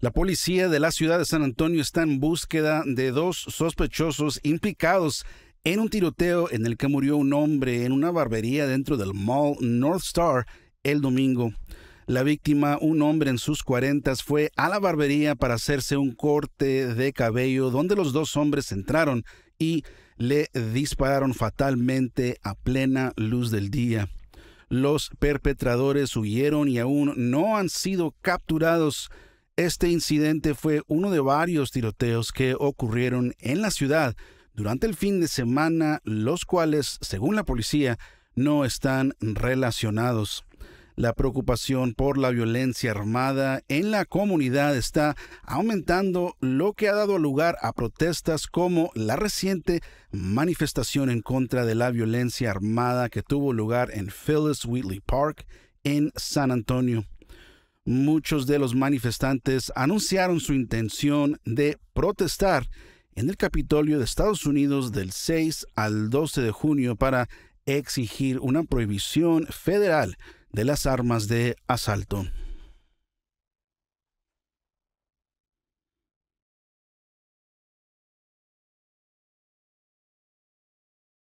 La policía de la ciudad de San Antonio está en búsqueda de dos sospechosos implicados en un tiroteo en el que murió un hombre en una barbería dentro del mall North Star el domingo. La víctima, un hombre en sus cuarentas, fue a la barbería para hacerse un corte de cabello donde los dos hombres entraron y le dispararon fatalmente a plena luz del día. Los perpetradores huyeron y aún no han sido capturados. Este incidente fue uno de varios tiroteos que ocurrieron en la ciudad durante el fin de semana, los cuales, según la policía, no están relacionados. La preocupación por la violencia armada en la comunidad está aumentando, lo que ha dado lugar a protestas como la reciente manifestación en contra de la violencia armada que tuvo lugar en Phyllis Wheatley Park en San Antonio muchos de los manifestantes anunciaron su intención de protestar en el Capitolio de Estados Unidos del 6 al 12 de junio para exigir una prohibición federal de las armas de asalto.